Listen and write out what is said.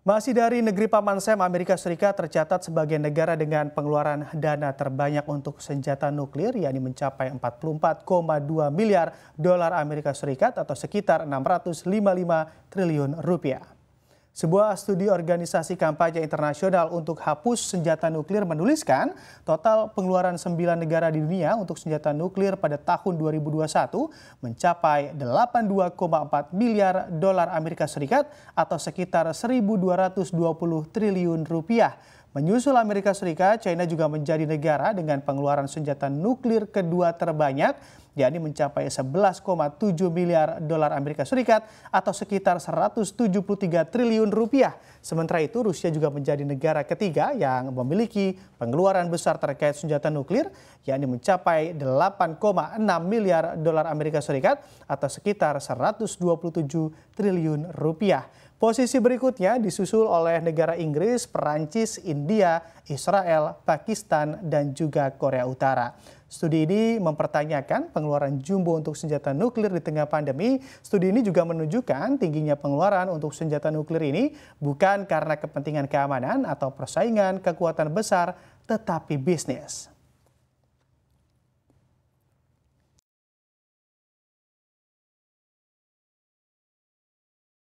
Masih dari negeri Paman Sam, Amerika Serikat tercatat sebagai negara dengan pengeluaran dana terbanyak untuk senjata nuklir, yakni mencapai 44,2 miliar dolar Amerika Serikat atau sekitar 655 triliun rupiah. Sebuah studi organisasi kampanye internasional untuk hapus senjata nuklir menuliskan total pengeluaran sembilan negara di dunia untuk senjata nuklir pada tahun 2021 mencapai 82,4 miliar dolar Amerika Serikat atau sekitar 1.220 triliun rupiah. Menyusul Amerika Serikat, China juga menjadi negara dengan pengeluaran senjata nuklir kedua terbanyak yakni mencapai 11,7 miliar dolar Amerika Serikat atau sekitar 173 triliun rupiah. Sementara itu Rusia juga menjadi negara ketiga yang memiliki pengeluaran besar terkait senjata nuklir yakni mencapai 8,6 miliar dolar Amerika Serikat atau sekitar 127 triliun rupiah. Posisi berikutnya disusul oleh negara Inggris, Perancis, India, Israel, Pakistan, dan juga Korea Utara. Studi ini mempertanyakan pengeluaran jumbo untuk senjata nuklir di tengah pandemi. Studi ini juga menunjukkan tingginya pengeluaran untuk senjata nuklir ini bukan karena kepentingan keamanan atau persaingan kekuatan besar, tetapi bisnis.